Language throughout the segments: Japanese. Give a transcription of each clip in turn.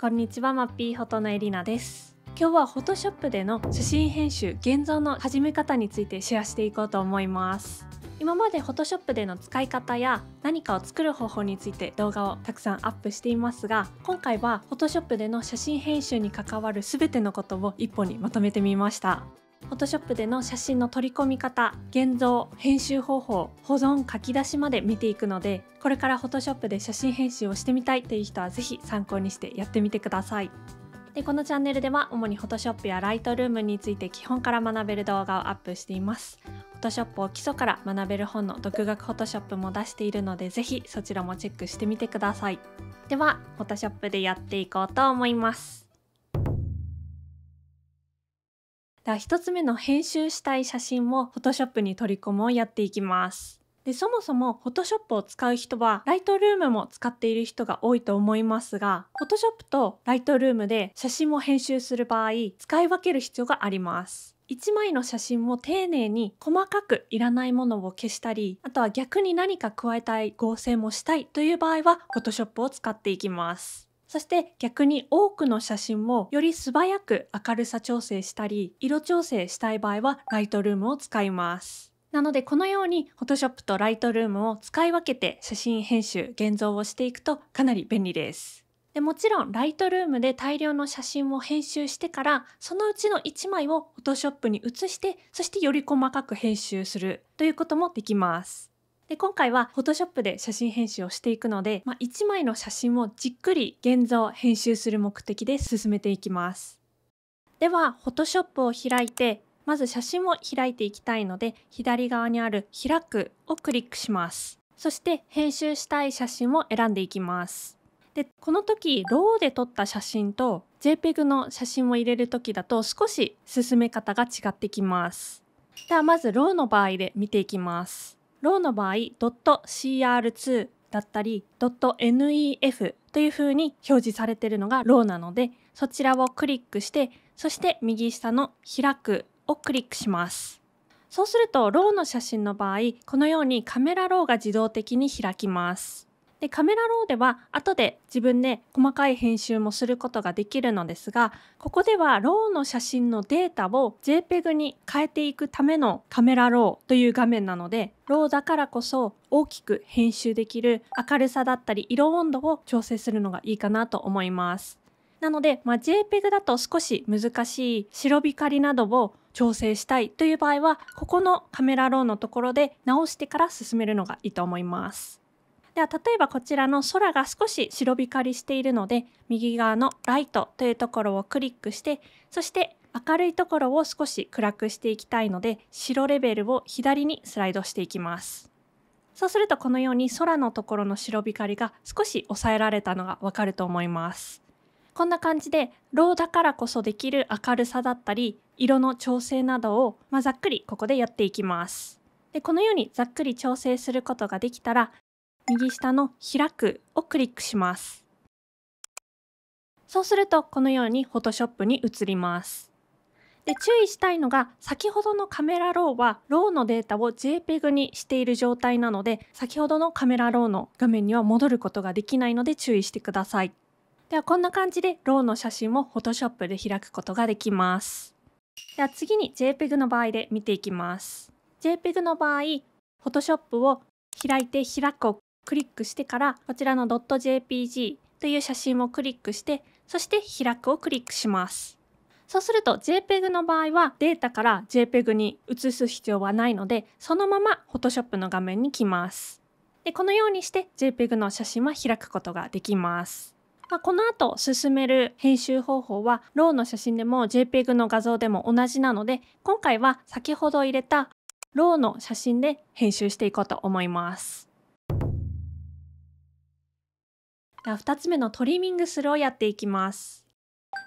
こんにちはマッピーフォトのエリナです今日はフォトショップでの写真編集現像の始め方についてシェアしていこうと思います今までフォトショップでの使い方や何かを作る方法について動画をたくさんアップしていますが今回はフォトショップでの写真編集に関わる全てのことを一本にまとめてみましたフォトショップでの写真の取り込み方、現像、編集方法、保存、書き出しまで見ていくので、これから Photoshop で写真編集をしてみたいという人は是非参考にしてやってみてください。でこのチャンネルでは主に Photoshop や Lightroom について基本から学べる動画をアップしています。Photoshop を基礎から学べる本の独学 Photoshop も出しているので是非そちらもチェックしてみてください。では Photoshop でやっていこうと思います。では1つ目の編集したい写真も Photoshop に取り込むをやっていきます。でそもそも Photoshop を使う人は Lightroom も使っている人が多いと思いますが Photoshop と Lightroom で写真を編集する場合使い分ける必要があります。1枚の写真を丁寧に細かくいらないものを消したりあとは逆に何か加えたい合成もしたいという場合は Photoshop を使っていきます。そして逆に多くの写真をより素早く明るさ調整したり色調整したい場合はライトルームを使います。なのでこのようにフォトショップとライトルームを使い分けて写真編集、現像をしていくとかなり便利です。でもちろんライトルームで大量の写真を編集してからそのうちの1枚をフォトショップに移してそしてより細かく編集するということもできます。で今回はフォトショップで写真編集をしていくので、まあ、1枚の写真をじっくり現像編集する目的で進めていきますではフォトショップを開いてまず写真を開いていきたいので左側にある「開く」をクリックしますそして編集したい写真を選んでいきますでこの時ローで撮った写真と JPEG の写真を入れる時だと少し進め方が違ってきますではまずローの場合で見ていきますローの場合 .cr2 だったり .nef というふうに表示されているのがローなのでそちらをクリックしてそして右下の開くをクリックします。そうするとローの写真の場合このようにカメラローが自動的に開きます。でカメラローでは後で自分で細かい編集もすることができるのですがここではローの写真のデータを JPEG に変えていくためのカメラローという画面なのでローだからこそ大きく編集できる明るさだったり色温度を調整するのがいいかなと思います。なので、まあ、JPEG だと少し難しい白光などを調整したいという場合はここのカメラローのところで直してから進めるのがいいと思います。では例えばこちらの空が少し白光りしているので右側のライトというところをクリックしてそして明るいところを少し暗くしていきたいので白レベルを左にスライドしていきますそうするとこのように空のところの白光が少し抑えられたのがわかると思いますこんな感じでローだからこそできる明るさだったり色の調整などを、まあ、ざっくりここでやっていきますでこのようにざっくり調整することができたら右下の開くをクリックします。そうするとこのように Photoshop に移ります。で注意したいのが先ほどのカメラローはローのデータを JPEG にしている状態なので先ほどのカメラローの画面には戻ることができないので注意してください。ではこんな感じでローの写真を Photoshop で開くことができます。では次に JPEG の場合で見ていきます。JPEG の場合 Photoshop を開いて開くをクリックしてからこちらの .jpg という写真をクリックしてそして開くをクリックしますそうすると JPEG の場合はデータから JPEG に移す必要はないのでそのまま Photoshop の画面に来ますでこのようにして JPEG の写真は開くことができますまあ、この後進める編集方法はローの写真でも JPEG の画像でも同じなので今回は先ほど入れたローの写真で編集していこうと思います。では2つ目のトリミングするをやっていきます。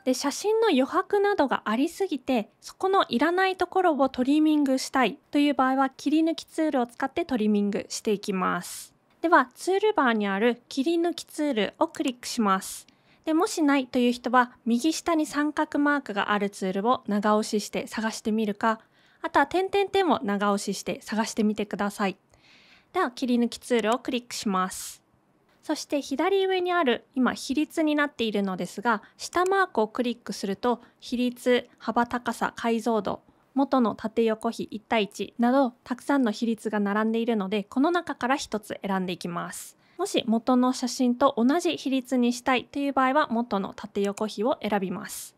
で写真の余白などがありすぎてそこのいらないところをトリミングしたいという場合は切り抜きツールを使ってトリミングしていきますではツールバーにある切り抜きツールをクリックしますでもしないという人は右下に三角マークがあるツールを長押しして探してみるかあとは点々点を長押しして探してみてくださいでは切り抜きツールをクリックしますそして左上にある今比率になっているのですが下マークをクリックすると比率幅高さ解像度元の縦横比1対1などたくさんの比率が並んでいるのでこの中から1つ選んでいきますもし元の写真と同じ比率にしたいという場合は元の縦横比を選びます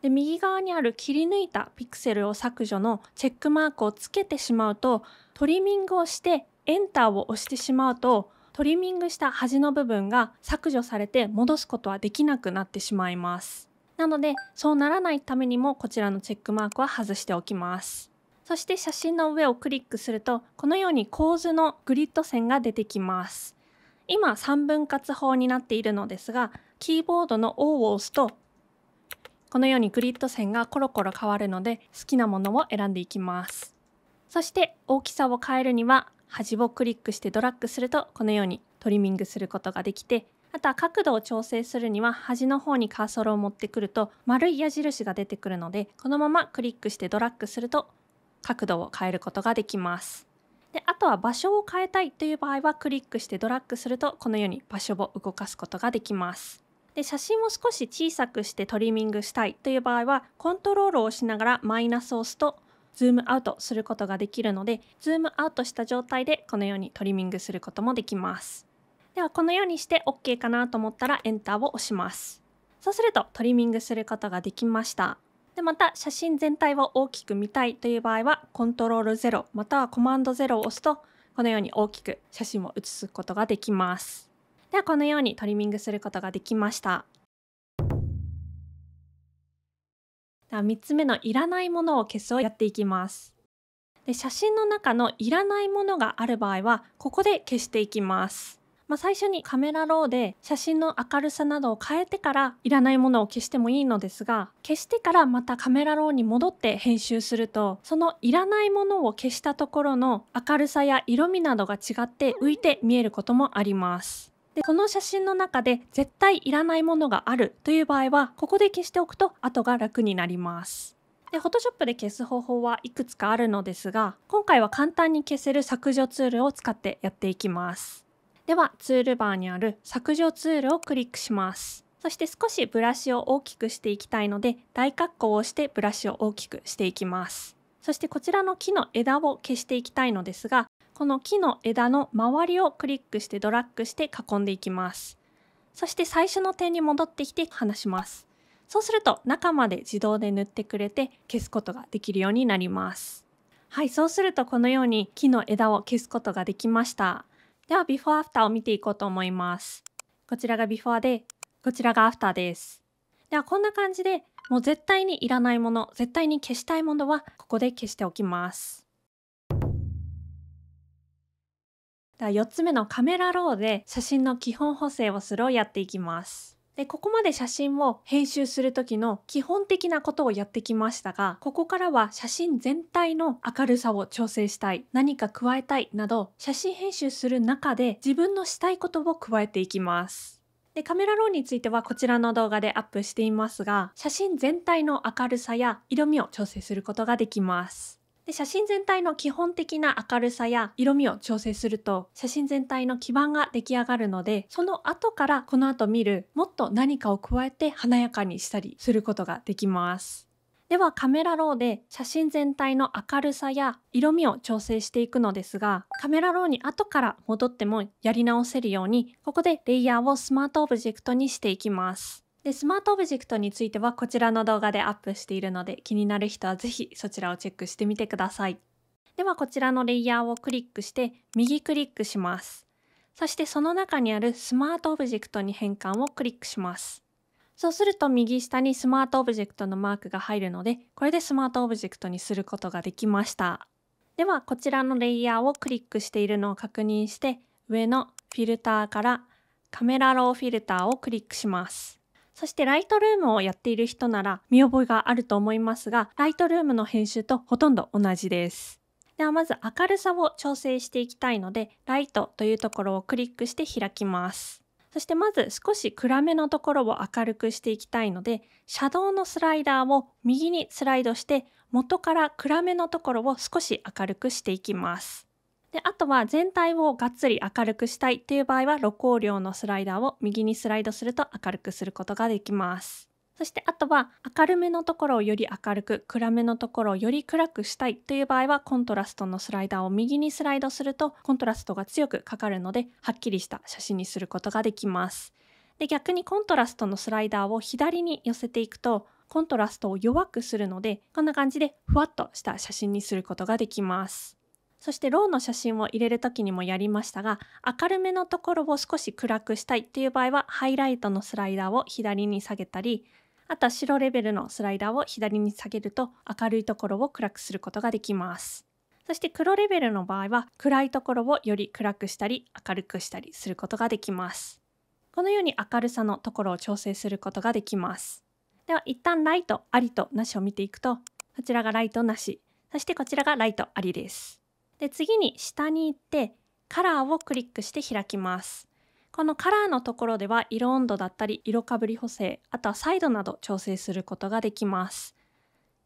で右側にある切り抜いたピクセルを削除のチェックマークをつけてしまうとトリミングをしてエンターを押してしまうとトリミングした端の部分が削除されて戻すことはできなくなってしまいますなのでそうならないためにもこちらのチェックマークは外しておきますそして写真の上をクリックするとこのように構図のグリッド線が出てきます今3分割法になっているのですがキーボードの O を押すとこのようにグリッド線がコロコロ変わるので好きなものを選んでいきますそして大きさを変えるには端をクリックしてドラッグするとこのようにトリミングすることができてあとは角度を調整するには端の方にカーソルを持ってくると丸い矢印が出てくるのでこのままクリックしてドラッグすると角度を変えることができます。であとは場所を変えたいという場合はクリックしてドラッグするとこのように場所を動かすことができます。で写真を少し小さくしてトリミングしたいという場合はコントロールを押しながらマイナスを押すとズームアウトすることができるのでズームアウトした状態でこのようにトリミングすることもできますではこのようにして OK かなと思ったら Enter を押しますそうするとトリミングすることができましたでまた写真全体を大きく見たいという場合はコントロール0またはコマンド0を押すとこのように大きく写真を写すことができますではこのようにトリミングすることができましたでは3つ目のいらないものを消すをやっていきますで写真の中のいらないものがある場合はここで消していきますまあ、最初にカメラローで写真の明るさなどを変えてからいらないものを消してもいいのですが消してからまたカメラローに戻って編集するとそのいらないものを消したところの明るさや色味などが違って浮いて見えることもあります。でこの写真の中で絶対いらないものがあるという場合はここで消しておくと後が楽になります。で、フォトショップで消す方法はいくつかあるのですが、今回は簡単に消せる削除ツールを使ってやっていきます。では、ツールバーにある削除ツールをクリックします。そして少しブラシを大きくしていきたいので、大括弧を押してブラシを大きくしていきます。そしてこちらの木の枝を消していきたいのですが、この木の枝の周りをクリックしてドラッグして囲んでいきます。そして最初の点に戻ってきて離します。そうすると中まで自動で塗ってくれて消すことができるようになります。はい、そうするとこのように木の枝を消すことができました。ではビフォーアフターを見ていこうと思います。こちらがビフォーで、こちらがアフターです。ではこんな感じでもう絶対にいらないもの、絶対に消したいものはここで消しておきます。では4つ目のカメラローで写真の基本補正をするをやっていきます。でここまで写真を編集する時の基本的なことをやってきましたがここからは写真全体の明るさを調整したい何か加えたいなど写真編集する中で自分のしたいことを加えていきます。でカメラローについてはこちらの動画でアップしていますが写真全体の明るさや色味を調整することができます。で写真全体の基本的な明るさや色味を調整すると写真全体の基盤が出来上がるのでその後からこの後見るもっと何かを加えて華やかにしたりすることができます。ではカメラローで写真全体の明るさや色味を調整していくのですがカメラローに後から戻ってもやり直せるようにここでレイヤーをスマートオブジェクトにしていきます。でスマートオブジェクトについてはこちらの動画でアップしているので気になる人はぜひそちらをチェックしてみてください。ではこちらのレイヤーをクリックして右クリックします。そしてその中にあるスマートオブジェクトに変換をクリックします。そうすると右下にスマートオブジェクトのマークが入るので、これでスマートオブジェクトにすることができました。ではこちらのレイヤーをクリックしているのを確認して、上のフィルターからカメラローフィルターをクリックします。そしてライトルームをやっている人なら見覚えがあると思いますが、ライトルームの編集とほとんど同じです。ではまず明るさを調整していきたいので、ライトというところをクリックして開きます。そしてまず少し暗めのところを明るくしていきたいので、シャドウのスライダーを右にスライドして、元から暗めのところを少し明るくしていきます。であとは全体をがっつり明るくしたいっていう場合は露光量のスライダーを右にスライドすると明るくすることができます。そしてあとは明るめのところをより明るく暗めのところをより暗くしたいという場合はコントラストのスライダーを右にスライドするとコントラストが強くかかるのではっきりした写真にすることができます。で逆にコントラストのスライダーを左に寄せていくとコントラストを弱くするのでこんな感じでふわっとした写真にすることができます。そしてローの写真を入れる時にもやりましたが明るめのところを少し暗くしたいっていう場合はハイライトのスライダーを左に下げたりあとは白レベルのスライダーを左に下げると明るいところを暗くすることができます。そして黒レベルの場合は暗いところをより暗くしたり明るくしたりすることができます。このように明るさのところを調整することができます。では一旦ライトありとなしを見ていくとこちらがライトなしそしてこちらがライトありです。で次に下に行ってカラーをクリックして開きます。このカラーのところでは色温度だったり色かぶり補正、あとはサイドなど調整することができます。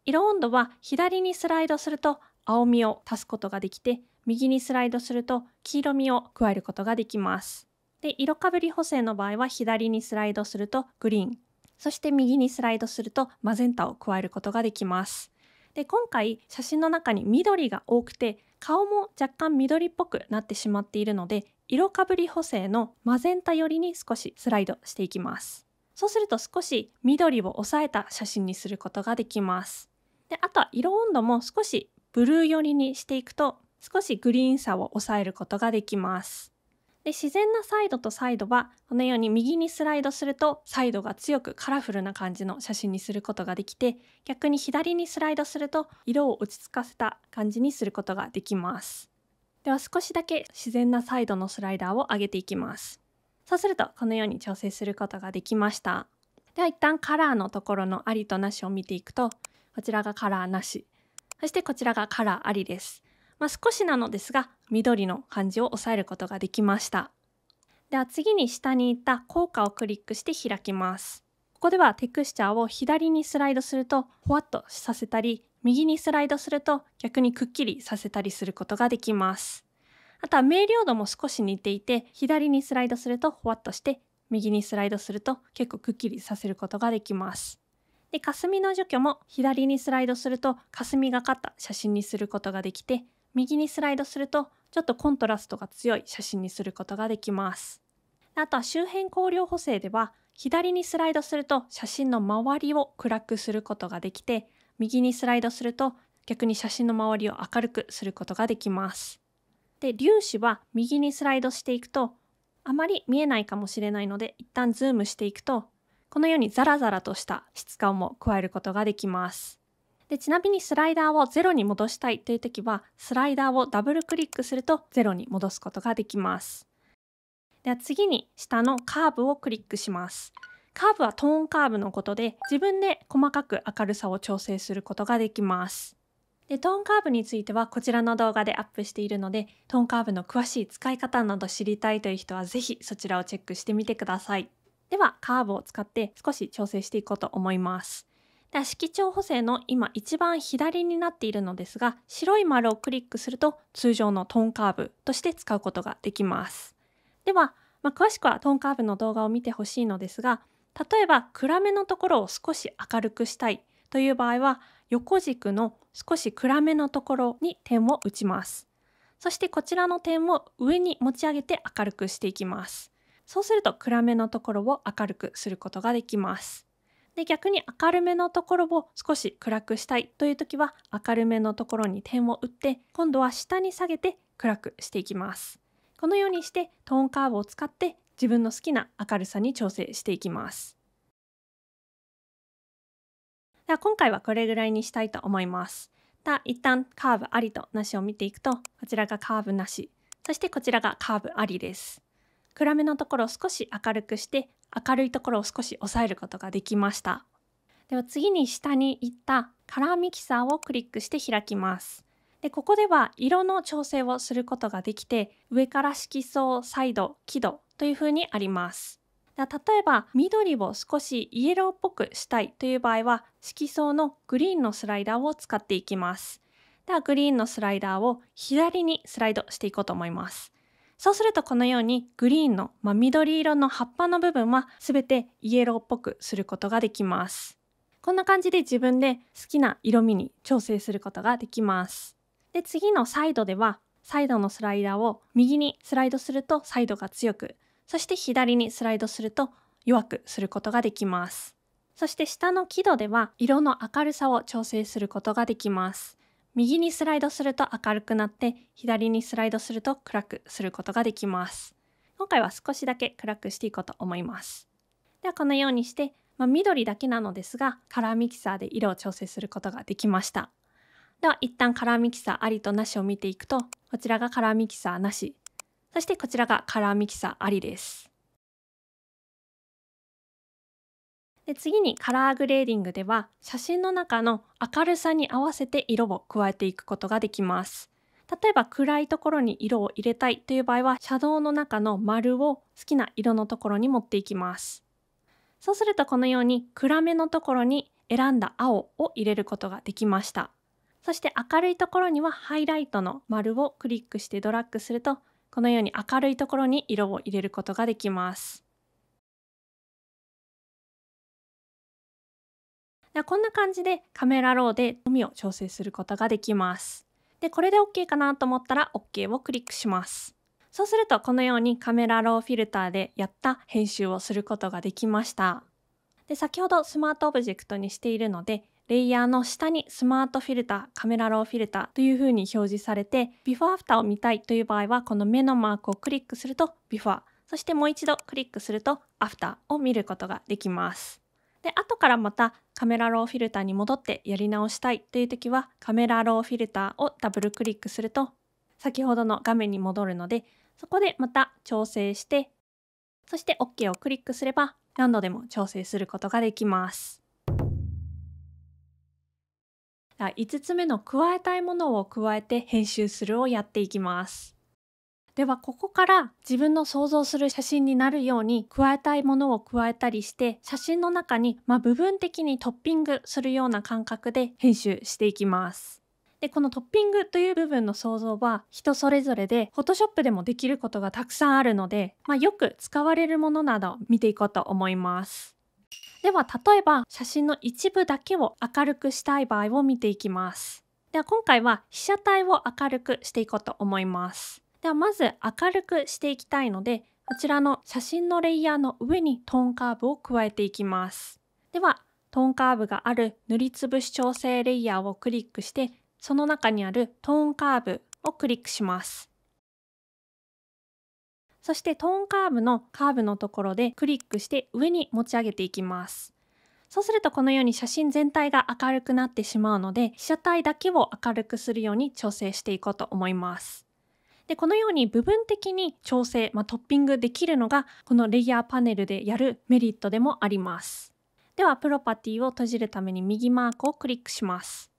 色温度は左にスライドすると青みを足すことができて、右にスライドすると黄色みを加えることができます。で、色かぶり補正の場合は左にスライドするとグリーン、そして右にスライドするとマゼンタを加えることができます。で、今回写真の中に緑が多くて、顔も若干緑っぽくなってしまっているので色かぶり補正のマゼンタ寄りに少しスライドしていきますそうすると少し緑を抑えた写真にすることができますであとは色温度も少しブルー寄りにしていくと少しグリーンさを抑えることができますで自然なサイドとサイドはこのように右にスライドするとサイドが強くカラフルな感じの写真にすることができて逆に左にスライドすると色を落ち着かせた感じにすることができます。では少しだけ自然なサイドのスライダーを上げていきます。そうするとこのように調整することができました。では一旦カラーのところのありとなしを見ていくとこちらがカラーなしそしてこちらがカラーありです。まあ、少しなのですが緑の感じを抑えることができました。では次に下にいた効果をクリックして開きます。ここではテクスチャーを左にスライドするとほわっとさせたり右にスライドすると逆にくっきりさせたりすることができます。あとは明瞭度も少し似ていて左にスライドするとほわっとして右にスライドすると結構くっきりさせることができます。で霞の除去も左にスライドすると霞がかった写真にすることができて右にスライドするとちょっとコントラストが強い写真にすることができます。あとは周辺光量補正では左にスライドすると写真の周りを暗くすることができて右にスライドすると逆に写真の周りを明るくすることができます。で粒子は右にスライドしていくとあまり見えないかもしれないので一旦ズームしていくとこのようにザラザラとした質感も加えることができます。でちなみにスライダーを0に戻したいという時はスライダーをダブルクリックすると0に戻すことができます。では次に下のカーブをクリックします。カーブはトーンカーブのことで自分で細かく明るさを調整することができます。でトーンカーブについてはこちらの動画でアップしているのでトーンカーブの詳しい使い方など知りたいという人は是非そちらをチェックしてみてください。ではカーブを使って少し調整していこうと思います。で色調補正の今一番左になっているのですが白い丸をクリックすると通常のトーンカーブとして使うことができます。では、まあ、詳しくはトーンカーブの動画を見てほしいのですが例えば暗めのところを少し明るくしたいという場合は横軸の少し暗めのところに点を打ちます。そしてこちらの点を上に持ち上げて明るくしていきます。そうすると暗めのところを明るくすることができます。で逆に明るめのところを少し暗くしたいという時は明るめのところに点を打って今度は下に下げて暗くしていきますこのようにしてトーンカーブを使って自分の好きな明るさに調整していきますでは今回はこれぐらいにしたいと思いますだ一旦カーブありとなしを見ていくとこちらがカーブなしそしてこちらがカーブありです暗めのところを少し明るくして明るいところを少し抑えることができましたでは次に下に行ったカラーミキサーをクリックして開きますでここでは色の調整をすることができて上から色相彩度輝度というふうにあります例えば緑を少しイエローっぽくしたいという場合は色相のグリーンのスライダーを使っていきますではグリーンのスライダーを左にスライドしていこうと思いますそうするとこのようにグリーンの、まあ、緑色の葉っぱの部分は全てイエローっぽくすることができます。こんな感じで自分で好きな色味に調整することができます。で次のサイドではサイドのスライダーを右にスライドするとサイドが強くそして左にスライドすると弱くすることができます。そして下の輝度では色の明るさを調整することができます。右にスライドすると明るくなって左にスライドすると暗くすることができます今回は少しだけ暗くしていこうと思いますではこのようにして、まあ、緑だけなのですがカラーミキサーで色を調整することができましたでは一旦カラーミキサーありとなしを見ていくとこちらがカラーミキサーなしそしてこちらがカラーミキサーありですで次にカラーグレーディングでは写真の中の明るさに合わせて色を加えていくことができます。例えば暗いところに色を入れたいという場合はシャドウの中の丸を好きな色のところに持っていきます。そうするとこのように暗めのところに選んだ青を入れることができました。そして明るいところにはハイライトの丸をクリックしてドラッグするとこのように明るいところに色を入れることができます。でこんな感じでカメラローで富を調整することができます。で、これで OK かなと思ったら OK をクリックします。そうするとこのようにカメラローフィルターでやった編集をすることができました。で、先ほどスマートオブジェクトにしているので、レイヤーの下にスマートフィルター、カメラローフィルターというふうに表示されて、ビフォーアフターを見たいという場合は、この目のマークをクリックするとビフォー、そしてもう一度クリックするとアフターを見ることができます。で後からまたカメラローフィルターに戻ってやり直したいという時はカメラローフィルターをダブルクリックすると先ほどの画面に戻るのでそこでまた調整してそして OK をクリックすれば何度でも調整することができます。5つ目の加えたいものを加えて編集するをやっていきます。ではここから自分の想像する写真になるように加えたいものを加えたりして写真の中に、まあ、部分的にトッピングするような感覚で編集していきます。でこのトッピングという部分の想像は人それぞれでフォトショップでもできることがたくさんあるので、まあ、よく使われるものなど見ていこうと思います。では例えば写真の一部だけを明るくしたい場合を見ていきます。では今回は被写体を明るくしていこうと思います。ではまず明るくしていきたいのでこちらの写真のレイヤーの上にトーンカーブを加えていきますではトーンカーブがある塗りつぶし調整レイヤーをクリックしてその中にあるトーンカーブをクリックしますそしてトーンカーブのカーブのところでクリックして上に持ち上げていきますそうするとこのように写真全体が明るくなってしまうので被写体だけを明るくするように調整していこうと思いますでこのように部分的に調整、まあ、トッピングできるのがこのレイヤーパネルでやるメリットでもありますではプロパティを閉じるために右マークをクリックします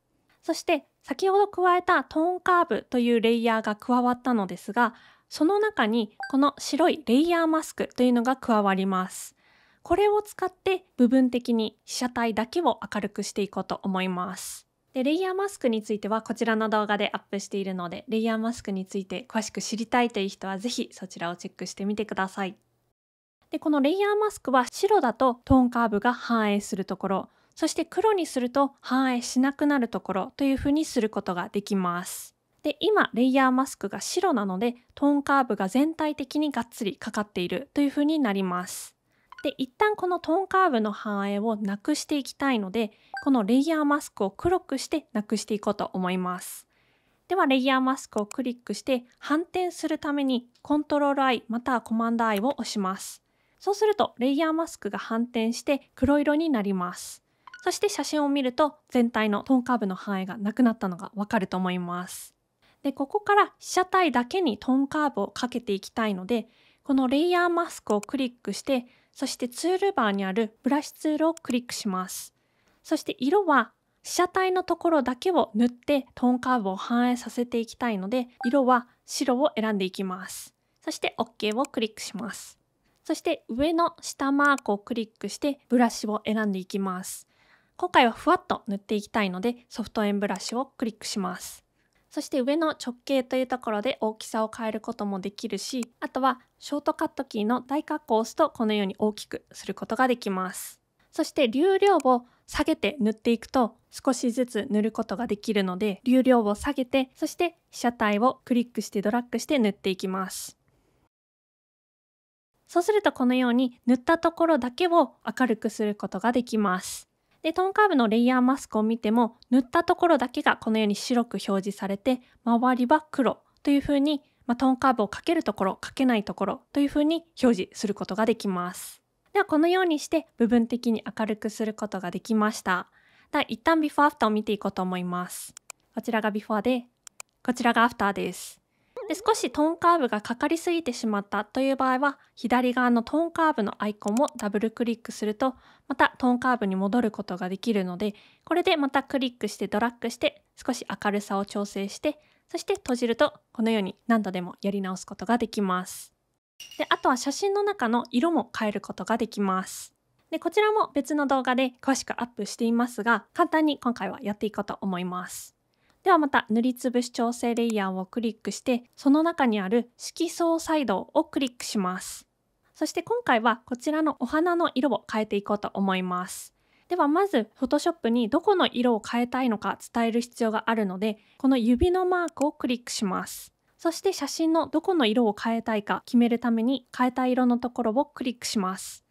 そして先ほど加えたトーンカーブというレイヤーが加わったのですがその中にこの白いレイヤーマスクというのが加わりますこれを使って部分的に被写体だけを明るくしていこうと思いますで、レイヤーマスクについてはこちらの動画でアップしているので、レイヤーマスクについて詳しく知りたいという人はぜひそちらをチェックしてみてください。で、このレイヤーマスクは白だとトーンカーブが反映するところ、そして黒にすると反映しなくなるところというふうにすることができます。で、今、レイヤーマスクが白なので、トーンカーブが全体的にがっつりかかっているというふうになります。で一旦このトーンカーブの反映をなくしていきたいのでこのレイヤーマスクを黒くしてなくしていこうと思いますではレイヤーマスクをクリックして反転するためにコントロール I またはコマンド I を押しますそうするとレイヤーマスクが反転して黒色になりますそして写真を見ると全体のトーンカーブの範囲がなくなったのがわかると思いますでここから被写体だけにトーンカーブをかけていきたいのでこのレイヤーマスクをクリックしてそしてツールバーにあるブラシツールをクリックします。そして色は被写体のところだけを塗ってトーンカーブを反映させていきたいので色は白を選んでいきます。そして OK をクリックします。そして上の下マークをクリックしてブラシを選んでいきます。今回はふわっと塗っていきたいのでソフトエンブラシをクリックします。そして上の直径というところで大きさを変えることもできるし、あとはショートカットキーの大括弧を押すとこのように大きくすることができます。そして流量を下げて塗っていくと少しずつ塗ることができるので流量を下げてそして被写体をクリックしてドラッグして塗っていきますそうするとこのように塗ったところだけを明るくすることができますで、トーンカーブのレイヤーマスクを見ても、塗ったところだけがこのように白く表示されて、周りは黒というふうに、まあ、トーンカーブをかけるところ、かけないところというふうに表示することができます。では、このようにして部分的に明るくすることができました。では、一旦ビフォーアフターを見ていこうと思います。こちらがビフォーで、こちらがアフターです。で少しトーンカーブがかかりすぎてしまったという場合は左側のトーンカーブのアイコンをダブルクリックするとまたトーンカーブに戻ることができるのでこれでまたクリックしてドラッグして少し明るさを調整してそして閉じるとこのように何度でもやり直すことができます。であとは写真の中の色も変えることができます。でこちらも別の動画で詳しくアップしていますが簡単に今回はやっていこうと思います。ではまた塗りつぶし調整レイヤーをクリックしてその中にある色相サイドをクリックしますそして今回はこちらのお花の色を変えていこうと思いますではまずフォトショップにどこの色を変えたいのか伝える必要があるのでこの指のマークをクリックしますそして写真のどこの色を変えたいか決めるために変えた色のところをクリックします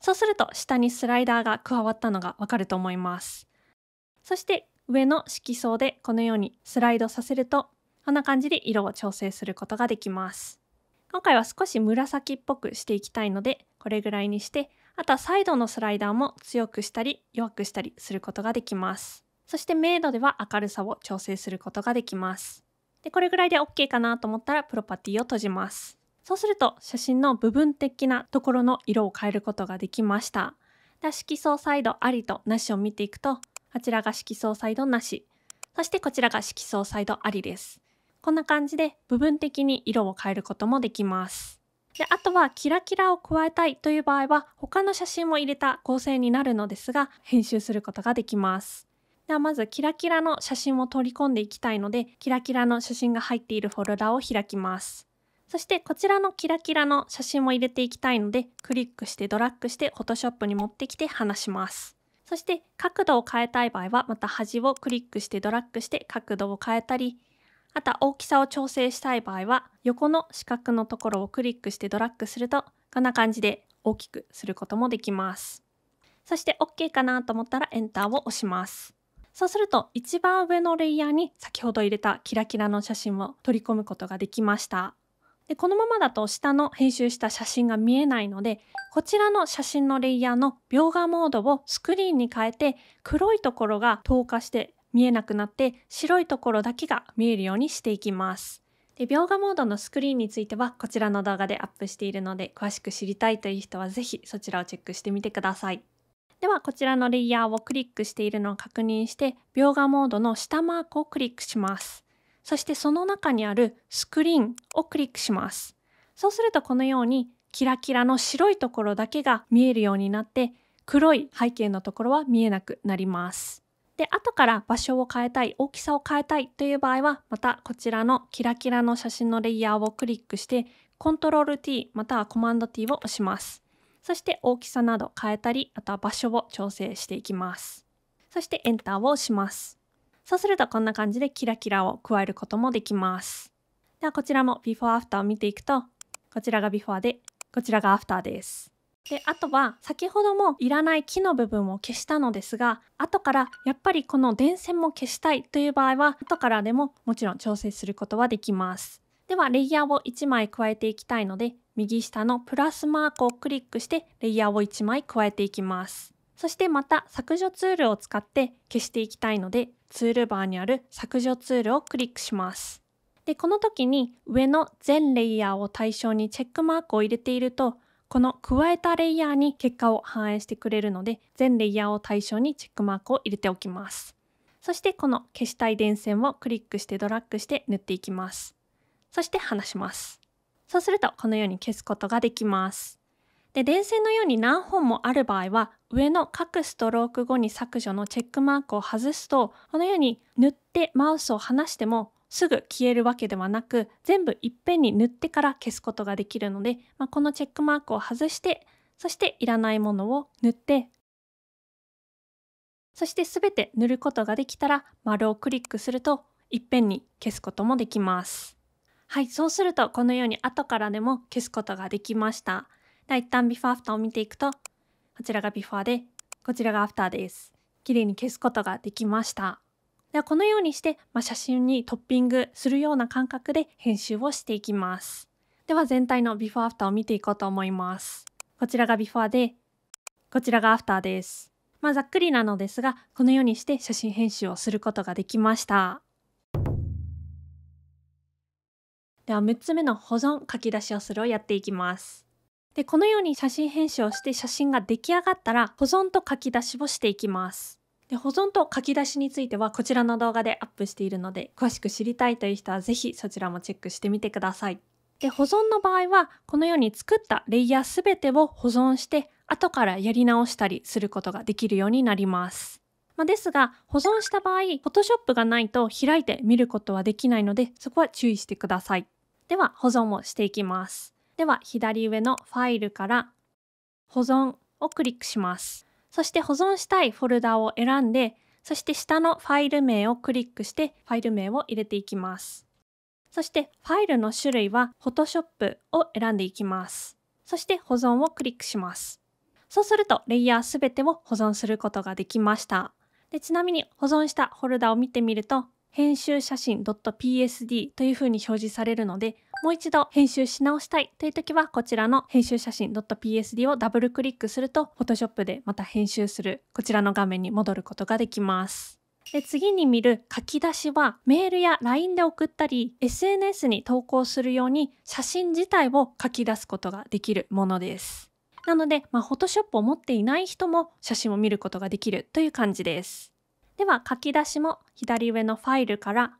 そうすると下にスライダーが加わったのがわかると思いますそして上の色相でこのようにスライドさせるとこんな感じで色を調整することができます今回は少し紫っぽくしていきたいのでこれぐらいにしてあとはサイドのスライダーも強くしたり弱くしたりすることができますそして明度では明るさを調整することができますでこれぐらいで OK かなと思ったらプロパティを閉じますそうすると写真の部分的なところの色を変えることができました。色相サイドありとなしを見ていくとこちらが色相サイドなし、そしてこちらが色相サイドありです。こんな感じで部分的に色を変えることもできます。であとはキラキラを加えたいという場合は他の写真も入れた構成になるのですが編集することができます。ではまずキラキラの写真を取り込んでいきたいのでキラキラの写真が入っているフォルダを開きます。そしてこちらのキラキラの写真も入れていきたいのでクリックしてドラッグして Photoshop に持ってきて離します。そして角度を変えたい場合はまた端をクリックしてドラッグして角度を変えたりあとは大きさを調整したい場合は横の四角のところをクリックしてドラッグするとこんな感じで大きくすることもできますそして OK かなと思ったら Enter を押しますそうすると一番上のレイヤーに先ほど入れたキラキラの写真を取り込むことができましたでこのままだと下の編集した写真が見えないのでこちらの写真のレイヤーの描画モードをスクリーンに変えて黒いところが透過して見えなくなって白いところだけが見えるようにしていきます。で描画モードのスクリーンについてはこちらの動画でアップしているので詳しく知りたいという人は是非そちらをチェックしてみてください。ではこちらのレイヤーをクリックしているのを確認して描画モードの下マークをクリックします。そしてその中にあるスクリーンをクリックします。そうするとこのようにキラキラの白いところだけが見えるようになって黒い背景のところは見えなくなります。で、後から場所を変えたい、大きさを変えたいという場合は、またこちらのキラキラの写真のレイヤーをクリックして、コントロール T またはコマンド T を押します。そして大きさなど変えたり、あとは場所を調整していきます。そしてエンターを押します。そうするとこんな感じでキラキラを加えることもできます。ではこちらもビフォーアフターを見ていくと、こちらがビフォーで、こちらがアフターです。で、あとは先ほどもいらない木の部分を消したのですが、後からやっぱりこの電線も消したいという場合は、後からでももちろん調整することはできます。ではレイヤーを1枚加えていきたいので、右下のプラスマークをクリックしてレイヤーを1枚加えていきます。そしてまた削除ツールを使って消していきたいので、ツールバーにある削除ツールをクリックします。で、この時に上の全レイヤーを対象にチェックマークを入れていると、この加えたレイヤーに結果を反映してくれるので、全レイヤーを対象にチェックマークを入れておきます。そしてこの消したい電線をクリックしてドラッグして塗っていきます。そして離します。そうするとこのように消すことができます。で電線のように何本もある場合は上の各ストローク後に削除のチェックマークを外すとこのように塗ってマウスを離してもすぐ消えるわけではなく全部いっぺんに塗ってから消すことができるので、まあ、このチェックマークを外してそしていらないものを塗ってそして全て塗ることができたら丸をクリックするといっぺんに消すこともできます。はい、そうするとこのように後からでも消すことができました。では一旦ビフォーアフターを見ていくと、こちらがビフォーで、こちらがアフターです。綺麗に消すことができました。ではこのようにして、まあ、写真にトッピングするような感覚で編集をしていきます。では全体のビフォーアフターを見ていこうと思います。こちらがビフォーで、こちらがアフターです。まあ、ざっくりなのですが、このようにして写真編集をすることができました。では6つ目の保存書き出しをするをやっていきます。でこのように写真編集をして写真が出来上がったら保存と書き出しをしていきます。で保存と書き出しについてはこちらの動画でアップしているので詳しく知りたいという人は是非そちらもチェックしてみてください。で保存の場合はこのように作ったレイヤー全てを保存して後からやり直したりすることができるようになります。まあ、ですが保存した場合 Photoshop がないと開いて見ることはできないのでそこは注意してください。では保存をしていきます。では左上のファイルから保存をクリックします。そして保存したいフォルダを選んで、そして下のファイル名をクリックしてファイル名を入れていきます。そしてファイルの種類は Photoshop を選んでいきます。そして保存をクリックします。そうするとレイヤーすべてを保存することができました。でちなみに保存したフォルダを見てみると編集写真 .psd というふうに表示されるのでもう一度編集し直したいという時はこちらの編集写真 .psd をダブルクリックすると Photoshop でまた編集するこちらの画面に戻ることができます。で次に見る書き出しはメールや LINE で送ったり SNS に投稿するように写真自体を書き出すことができるものです。なので、まあ、トショップを持っていない人も写真を見ることができるという感じです。では書き出しも左上のファイルから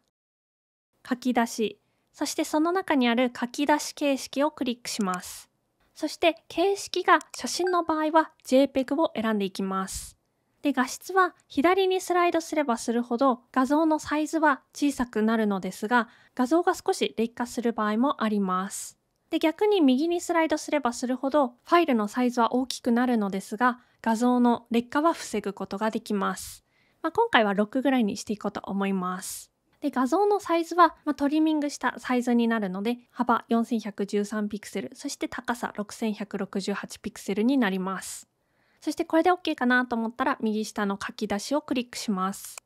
書き出しそしてその中にある書き出し形式をクリックします。そして形式が写真の場合は JPEG を選んでいきます。で画質は左にスライドすればするほど画像のサイズは小さくなるのですが画像が少し劣化する場合もあります。で逆に右にスライドすればするほどファイルのサイズは大きくなるのですが画像の劣化は防ぐことができます。まあ、今回は6ぐらいにしていこうと思います。で画像のサイズは、まあ、トリミングしたサイズになるので幅4113ピクセルそして高さ6168ピクセルになりますそしてこれで OK かなと思ったら右下の書き出しをクリックします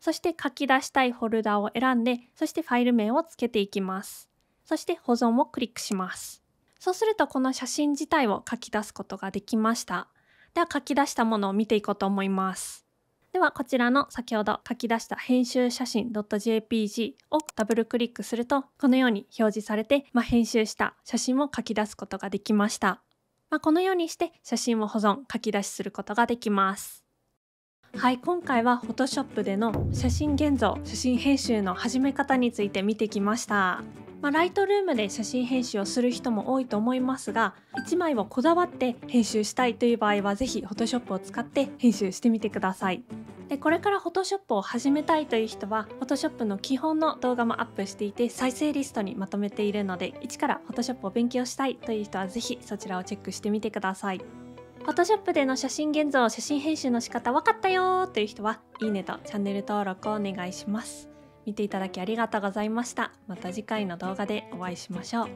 そして書き出したいフォルダを選んでそしてファイル名をつけていきますそして保存をクリックしますそうするとこの写真自体を書き出すことができましたでは書き出したものを見ていこうと思いますではこちらの先ほど書き出した編集写真 .jpg をダブルクリックするとこのように表示されて、まあ、編集した写真を書き出すことができました。まあ、このようにして写真を保存書き出しすることができます。はい、今回は Photoshop での写真現像、写真編集の始め方について見てきました。まあ、ライトルームで写真編集をする人も多いと思いますが1枚をこだわって編集したいという場合は是非 Photoshop を使って編集してみてください。でこれから Photoshop を始めたいという人は Photoshop の基本の動画もアップしていて再生リストにまとめているので一から Photoshop を勉強したいという人は是非そちらをチェックしてみてください。Photoshop での写真現像写真編集の仕方分かったよーという人はいいねとチャンネル登録をお願いします。見ていただきありがとうございました。また次回の動画でお会いしましょう。